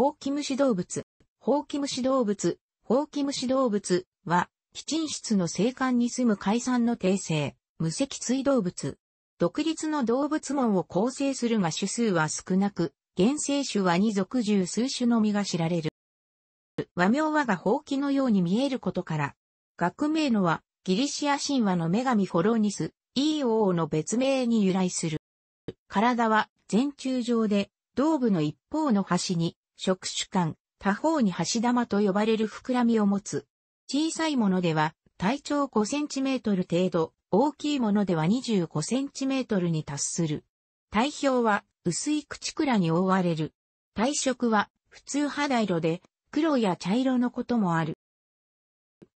ほキム虫動物、ほキム虫動物、ほキム虫動物は、基沈室の生還に住む海産の定性、無脊椎動物。独立の動物門を構成するが種数は少なく、原生種は2属十数種のみが知られる。和名和がほうきのように見えることから、学名のはギリシア神話の女神フォローニス、イーオの別名に由来する。体は全中状で、胴部の一方の端に触手感、他方に橋玉と呼ばれる膨らみを持つ。小さいものでは、体長5センチメートル程度、大きいものでは25センチメートルに達する。体表は薄い口くらに覆われる。体色は普通肌色で黒や茶色のこともある。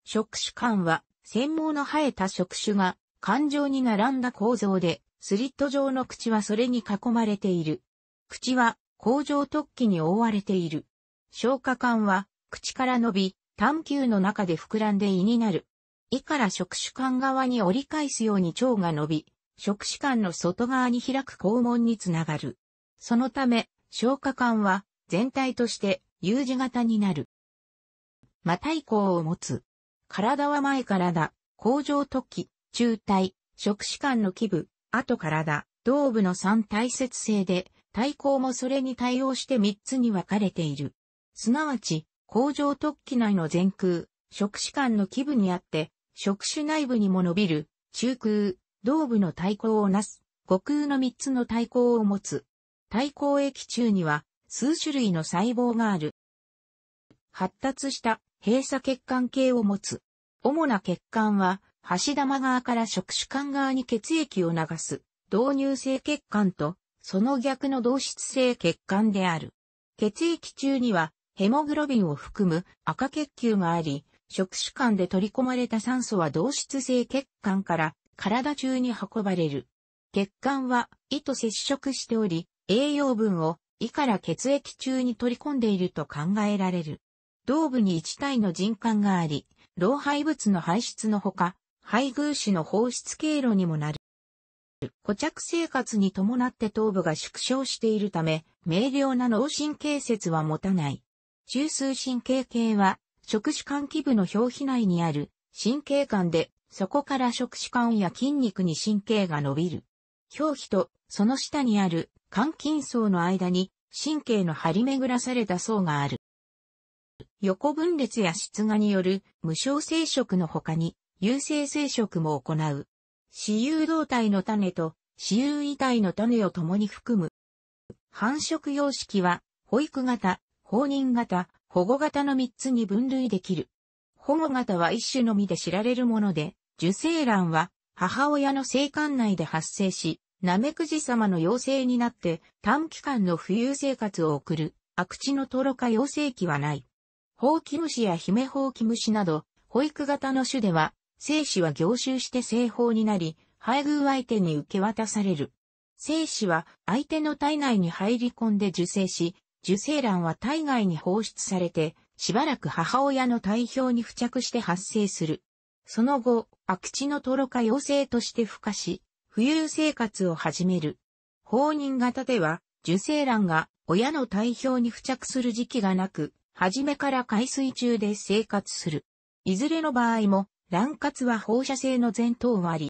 触手感は繊毛の生えた触手が環状に並んだ構造で、スリット状の口はそれに囲まれている。口は工場突起に覆われている。消化管は、口から伸び、探求の中で膨らんで胃になる。胃から触手管側に折り返すように腸が伸び、食手管の外側に開く肛門につながる。そのため、消化管は全体として U 字型になる。また以降を持つ。体は前体、工場突起、中体、食手管の基部、後体、頭部の三体節性で、対抗もそれに対応して3つに分かれている。すなわち、工場突起内の前空、触手間の基部にあって、触手内部にも伸びる、中空、胴部の対抗をなす、悟空の3つの対抗を持つ。対抗液中には、数種類の細胞がある。発達した閉鎖血管系を持つ。主な血管は、端玉側から触手管側に血液を流す、導入性血管とその逆の同質性血管である。血液中にはヘモグロビンを含む赤血球があり、触手管で取り込まれた酸素は同質性血管から体中に運ばれる。血管は胃と接触しており、栄養分を胃から血液中に取り込んでいると考えられる。胴部に一体の人管があり、老廃物の排出のほか、配偶子の放出経路にもなる。固着生活に伴って頭部が縮小しているため、明瞭な脳神経節は持たない。中枢神経系は、触手間基部の表皮内にある神経管で、そこから触手管や筋肉に神経が伸びる。表皮とその下にある肝筋層の間に神経の張り巡らされた層がある。横分裂や出芽による無償生殖の他に、有性生殖も行う。私有動体の種と私有遺体の種を共に含む。繁殖様式は、保育型、放任型、保護型の3つに分類できる。保護型は一種のみで知られるもので、受精卵は母親の生管内で発生し、ナメクジ様の養成になって短期間の浮遊生活を送る、悪地のトロカ養成期はない。ホウキムシやヒメホウキムシなど、保育型の種では、精子は凝集して製法になり、配偶相手に受け渡される。精子は相手の体内に入り込んで受精し、受精卵は体外に放出されて、しばらく母親の体表に付着して発生する。その後、悪地のトロ化陽性として孵化し、浮遊生活を始める。放任型では、受精卵が親の体表に付着する時期がなく、初めから海水中で生活する。いずれの場合も、卵活は放射性の前頭割。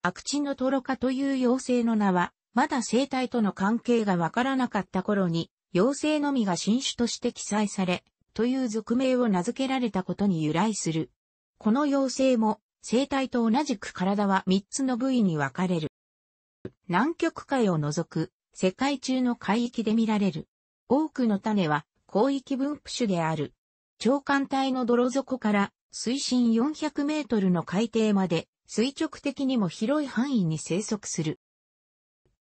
アクチノトロカという妖精の名は、まだ生体との関係がわからなかった頃に、妖精のみが新種として記載され、という俗名を名付けられたことに由来する。この妖精も、生体と同じく体は3つの部位に分かれる。南極海を除く、世界中の海域で見られる。多くの種は、広域分布種である。長官体の泥底から水深400メートルの海底まで垂直的にも広い範囲に生息する。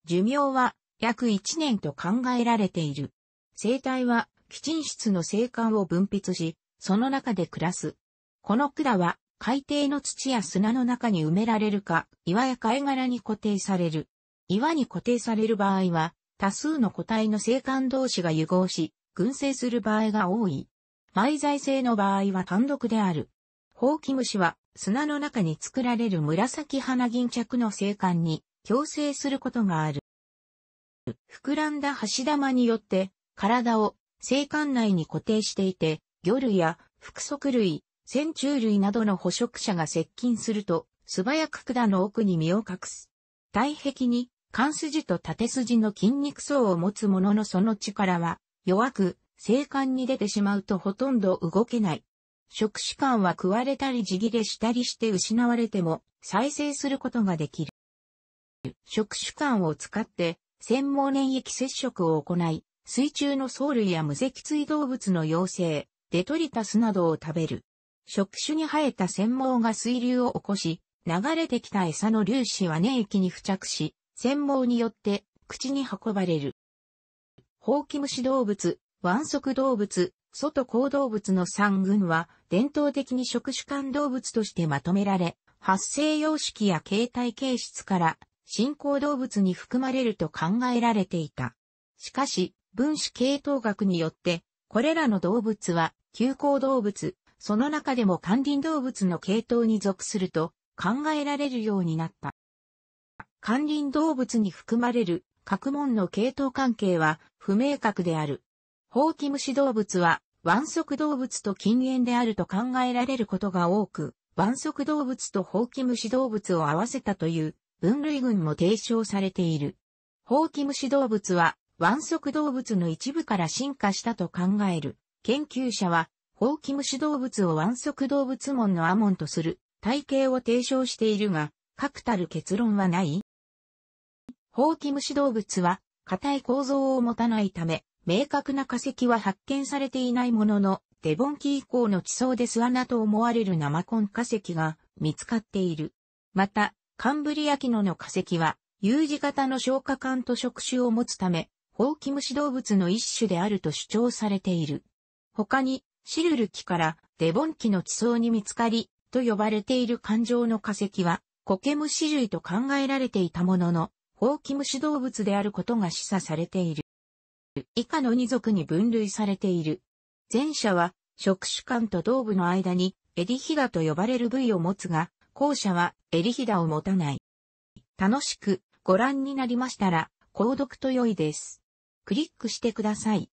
寿命は約1年と考えられている。生態は基沈室の生管を分泌し、その中で暮らす。この管は海底の土や砂の中に埋められるか、岩や貝殻に固定される。岩に固定される場合は、多数の個体の生管同士が融合し、群生する場合が多い。埋在性の場合は単独である。ホーキムシは砂の中に作られる紫花銀着の生還に共生することがある。膨らんだ橋玉によって体を生管内に固定していて、魚類や複足類、線虫類などの捕食者が接近すると素早く管の奥に身を隠す。体壁に関筋と縦筋の筋肉層を持つもののその力は弱く、生管に出てしまうとほとんど動けない。食士間は食われたり地切れしたりして失われても再生することができる。食種間を使って専門粘液接触を行い、水中の藻類や無脊椎動物の幼生、デトリタスなどを食べる。触手に生えた繊毛が水流を起こし、流れてきた餌の粒子は粘液に付着し、繊毛によって口に運ばれる。ウキム虫動物、ソ足動物、外行動物の3群は伝統的に触手間動物としてまとめられ、発生様式や形態形質から新行動物に含まれると考えられていた。しかし、分子系統学によって、これらの動物は急行動物、その中でも管理動物の系統に属すると考えられるようになった。管理動物に含まれる各門の系統関係は不明確である。ホーキムシ動物は、腕足動物と近縁であると考えられることが多く、腕足動物とホーキムシ動物を合わせたという分類群も提唱されている。ホーキムシ動物は腕足動物の一部から進化したと考える。研究者は、ホーキムシ動物を腕足動物門のアモンとする体系を提唱しているが、確たる結論はないホーキムシ動物は硬い構造を持たないため、明確な化石は発見されていないものの、デボン紀以降の地層で巣穴と思われる生コン化石が見つかっている。また、カンブリア紀のの化石は、U 字型の消化管と触手を持つため、ホウキムシ動物の一種であると主張されている。他に、シルル紀からデボン紀の地層に見つかり、と呼ばれている環状の化石は、コケムシ類と考えられていたものの、ホウキムシ動物であることが示唆されている。以下の二族に分類されている。前者は、触手間と頭部の間に、エリヒダと呼ばれる部位を持つが、後者は、エリヒダを持たない。楽しく、ご覧になりましたら、購読と良いです。クリックしてください。